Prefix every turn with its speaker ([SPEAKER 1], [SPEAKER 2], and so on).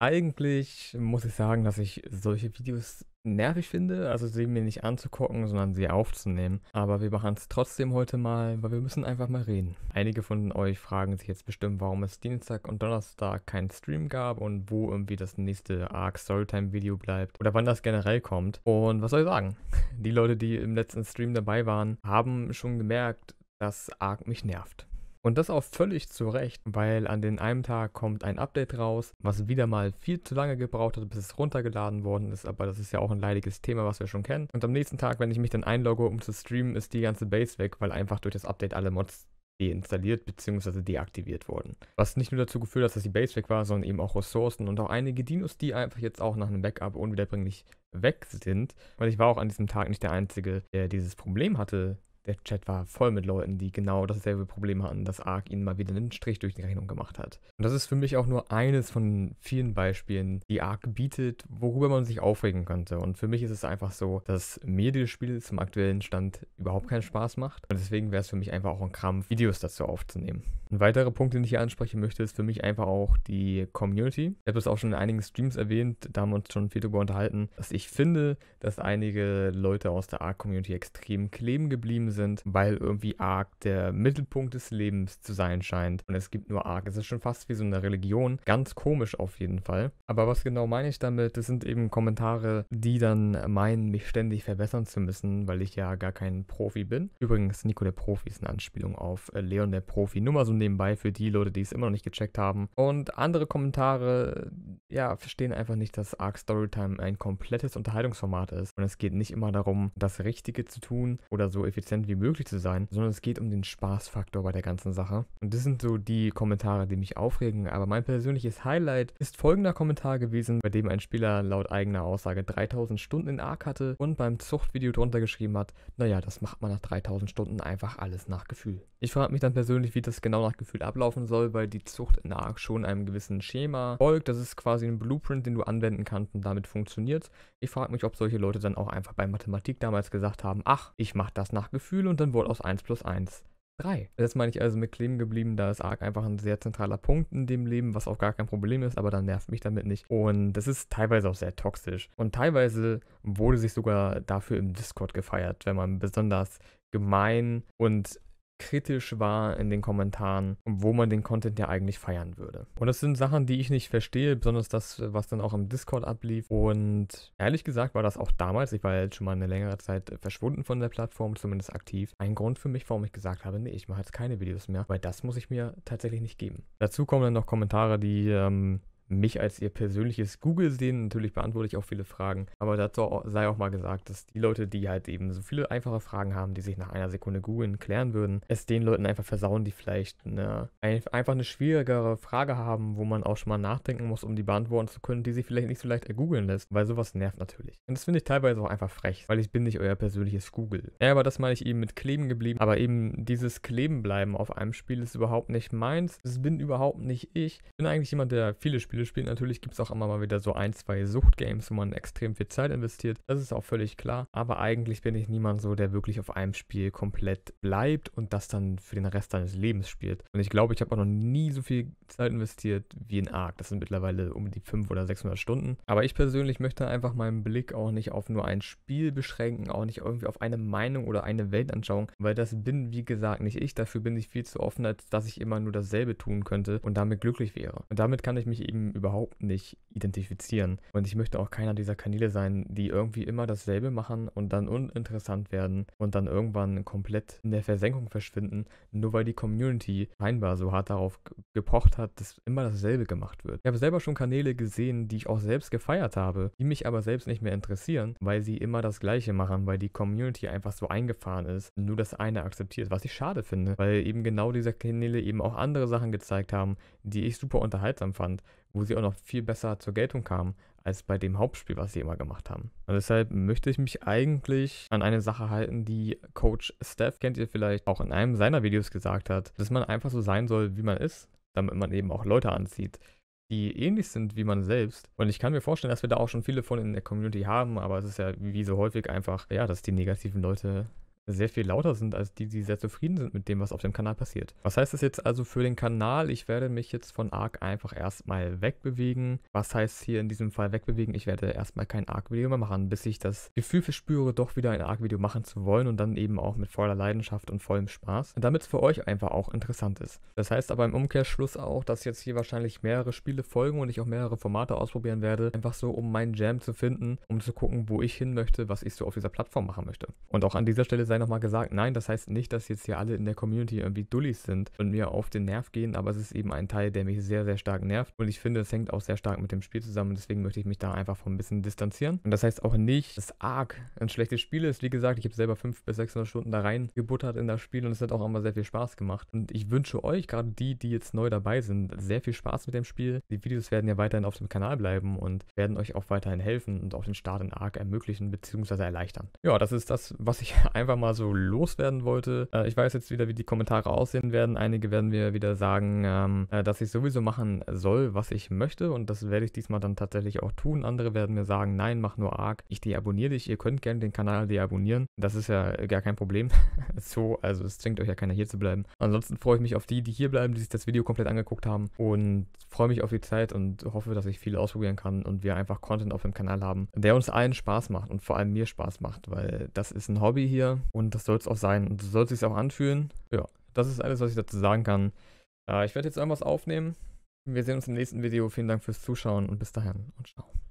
[SPEAKER 1] Eigentlich muss ich sagen, dass ich solche Videos nervig finde, also sie mir nicht anzugucken, sondern sie aufzunehmen. Aber wir machen es trotzdem heute mal, weil wir müssen einfach mal reden. Einige von euch fragen sich jetzt bestimmt, warum es Dienstag und Donnerstag keinen Stream gab und wo irgendwie das nächste Arc Storytime Video bleibt oder wann das generell kommt. Und was soll ich sagen? Die Leute, die im letzten Stream dabei waren, haben schon gemerkt, dass Arc mich nervt. Und das auch völlig zu Recht, weil an den einem Tag kommt ein Update raus, was wieder mal viel zu lange gebraucht hat, bis es runtergeladen worden ist, aber das ist ja auch ein leidiges Thema, was wir schon kennen. Und am nächsten Tag, wenn ich mich dann einlogge, um zu streamen, ist die ganze Base weg, weil einfach durch das Update alle Mods deinstalliert bzw. deaktiviert wurden. Was nicht nur dazu geführt hat, dass die Base weg war, sondern eben auch Ressourcen und auch einige Dinos, die einfach jetzt auch nach einem Backup unwiederbringlich weg sind. Weil ich war auch an diesem Tag nicht der Einzige, der dieses Problem hatte, der Chat war voll mit Leuten, die genau dasselbe Problem hatten, dass Ark ihnen mal wieder einen Strich durch die Rechnung gemacht hat. Und das ist für mich auch nur eines von vielen Beispielen, die Ark bietet, worüber man sich aufregen könnte. Und für mich ist es einfach so, dass mir dieses Spiel zum aktuellen Stand überhaupt keinen Spaß macht. Und deswegen wäre es für mich einfach auch ein Krampf, Videos dazu aufzunehmen. Ein weiterer Punkt, den ich hier ansprechen möchte, ist für mich einfach auch die Community. Ich habe das auch schon in einigen Streams erwähnt, da haben wir uns schon viel darüber unterhalten, dass ich finde, dass einige Leute aus der Ark-Community extrem kleben geblieben sind sind, weil irgendwie Ark der Mittelpunkt des Lebens zu sein scheint. Und es gibt nur Ark. Es ist schon fast wie so eine Religion. Ganz komisch auf jeden Fall. Aber was genau meine ich damit? Das sind eben Kommentare, die dann meinen, mich ständig verbessern zu müssen, weil ich ja gar kein Profi bin. Übrigens, Nico der Profi ist eine Anspielung auf äh, Leon der Profi. Nur mal so nebenbei für die Leute, die es immer noch nicht gecheckt haben. Und andere Kommentare, ja, verstehen einfach nicht, dass Ark Storytime ein komplettes Unterhaltungsformat ist. Und es geht nicht immer darum, das Richtige zu tun oder so effizient wie möglich zu sein, sondern es geht um den Spaßfaktor bei der ganzen Sache. Und das sind so die Kommentare, die mich aufregen. Aber mein persönliches Highlight ist folgender Kommentar gewesen, bei dem ein Spieler laut eigener Aussage 3000 Stunden in Ark hatte und beim Zuchtvideo drunter geschrieben hat, naja, das macht man nach 3000 Stunden einfach alles nach Gefühl. Ich frage mich dann persönlich, wie das genau nach Gefühl ablaufen soll, weil die Zucht in Ark schon einem gewissen Schema folgt. Das ist quasi ein Blueprint, den du anwenden kannst und damit funktioniert. Ich frage mich, ob solche Leute dann auch einfach bei Mathematik damals gesagt haben, ach, ich mache das nach Gefühl Gefühl und dann wurde aus 1 plus 1 3. Das meine ich also mit kleben geblieben, da ist Arc einfach ein sehr zentraler Punkt in dem Leben, was auch gar kein Problem ist, aber dann nervt mich damit nicht. Und das ist teilweise auch sehr toxisch. Und teilweise wurde sich sogar dafür im Discord gefeiert, wenn man besonders gemein und kritisch war in den Kommentaren, wo man den Content ja eigentlich feiern würde. Und das sind Sachen, die ich nicht verstehe, besonders das, was dann auch im Discord ablief. Und ehrlich gesagt war das auch damals, ich war jetzt schon mal eine längere Zeit verschwunden von der Plattform, zumindest aktiv, ein Grund für mich, warum ich gesagt habe, nee, ich mache jetzt keine Videos mehr, weil das muss ich mir tatsächlich nicht geben. Dazu kommen dann noch Kommentare, die ähm, mich als ihr persönliches Google sehen. Natürlich beantworte ich auch viele Fragen, aber dazu sei auch mal gesagt, dass die Leute, die halt eben so viele einfache Fragen haben, die sich nach einer Sekunde googeln klären würden, es den Leuten einfach versauen, die vielleicht eine, einfach eine schwierigere Frage haben, wo man auch schon mal nachdenken muss, um die beantworten zu können, die sich vielleicht nicht so leicht ergoogeln lässt, weil sowas nervt natürlich. Und das finde ich teilweise auch einfach frech, weil ich bin nicht euer persönliches Google. Ja, aber das meine ich eben mit kleben geblieben, aber eben dieses Kleben bleiben auf einem Spiel ist überhaupt nicht meins, es bin überhaupt nicht ich. Ich bin eigentlich jemand, der viele Spiele Spiele spielt. Natürlich gibt es auch immer mal wieder so ein, zwei Suchtgames, wo man extrem viel Zeit investiert. Das ist auch völlig klar. Aber eigentlich bin ich niemand so, der wirklich auf einem Spiel komplett bleibt und das dann für den Rest seines Lebens spielt. Und ich glaube, ich habe auch noch nie so viel Zeit investiert wie in Ark. Das sind mittlerweile um die 500 oder 600 Stunden. Aber ich persönlich möchte einfach meinen Blick auch nicht auf nur ein Spiel beschränken, auch nicht irgendwie auf eine Meinung oder eine Weltanschauung, weil das bin, wie gesagt, nicht ich. Dafür bin ich viel zu offen, als dass ich immer nur dasselbe tun könnte und damit glücklich wäre. Und damit kann ich mich eben eben überhaupt nicht identifizieren. Und ich möchte auch keiner dieser Kanäle sein, die irgendwie immer dasselbe machen und dann uninteressant werden und dann irgendwann komplett in der Versenkung verschwinden, nur weil die Community scheinbar so hart darauf gepocht hat, dass immer dasselbe gemacht wird. Ich habe selber schon Kanäle gesehen, die ich auch selbst gefeiert habe, die mich aber selbst nicht mehr interessieren, weil sie immer das Gleiche machen, weil die Community einfach so eingefahren ist, nur das eine akzeptiert, was ich schade finde, weil eben genau diese Kanäle eben auch andere Sachen gezeigt haben, die ich super unterhaltsam fand, wo sie auch noch viel besser zur Geltung kamen als bei dem Hauptspiel, was sie immer gemacht haben. Und deshalb möchte ich mich eigentlich an eine Sache halten, die Coach Steph, kennt ihr vielleicht, auch in einem seiner Videos gesagt hat, dass man einfach so sein soll, wie man ist, damit man eben auch Leute anzieht, die ähnlich sind wie man selbst. Und ich kann mir vorstellen, dass wir da auch schon viele von in der Community haben, aber es ist ja wie so häufig einfach, ja, dass die negativen Leute sehr viel lauter sind als die, die sehr zufrieden sind mit dem, was auf dem Kanal passiert. Was heißt das jetzt also für den Kanal? Ich werde mich jetzt von ARC einfach erstmal wegbewegen. Was heißt hier in diesem Fall wegbewegen? Ich werde erstmal kein ARC-Video mehr machen, bis ich das Gefühl verspüre, doch wieder ein ARC-Video machen zu wollen und dann eben auch mit voller Leidenschaft und vollem Spaß, damit es für euch einfach auch interessant ist. Das heißt aber im Umkehrschluss auch, dass jetzt hier wahrscheinlich mehrere Spiele folgen und ich auch mehrere Formate ausprobieren werde, einfach so, um meinen Jam zu finden, um zu gucken, wo ich hin möchte, was ich so auf dieser Plattform machen möchte. Und auch an dieser Stelle sei sei nochmal gesagt, nein, das heißt nicht, dass jetzt hier alle in der Community irgendwie Dullis sind und mir auf den Nerv gehen, aber es ist eben ein Teil, der mich sehr, sehr stark nervt. Und ich finde, es hängt auch sehr stark mit dem Spiel zusammen. und Deswegen möchte ich mich da einfach von ein bisschen distanzieren. Und das heißt auch nicht, dass Ark ein schlechtes Spiel ist. Wie gesagt, ich habe selber 500 bis 600 Stunden da rein gebuttert in das Spiel und es hat auch immer sehr viel Spaß gemacht. Und ich wünsche euch, gerade die, die jetzt neu dabei sind, sehr viel Spaß mit dem Spiel. Die Videos werden ja weiterhin auf dem Kanal bleiben und werden euch auch weiterhin helfen und auch den Start in Ark ermöglichen bzw. erleichtern. Ja, das ist das, was ich einfach mal mal so loswerden wollte. Äh, ich weiß jetzt wieder, wie die Kommentare aussehen werden. Einige werden mir wieder sagen, ähm, äh, dass ich sowieso machen soll, was ich möchte. Und das werde ich diesmal dann tatsächlich auch tun. Andere werden mir sagen, nein, mach nur arg. Ich deabonniere dich. Ihr könnt gerne den Kanal deabonnieren. Das ist ja gar kein Problem. so, also es zwingt euch ja keiner hier zu bleiben. Ansonsten freue ich mich auf die, die hier bleiben, die sich das Video komplett angeguckt haben. Und freue mich auf die Zeit und hoffe, dass ich viel ausprobieren kann und wir einfach Content auf dem Kanal haben, der uns allen Spaß macht und vor allem mir Spaß macht, weil das ist ein Hobby hier und das soll es auch sein. Und so soll es sich auch anfühlen. Ja, das ist alles, was ich dazu sagen kann. Äh, ich werde jetzt irgendwas aufnehmen. Wir sehen uns im nächsten Video. Vielen Dank fürs Zuschauen und bis dahin und ciao.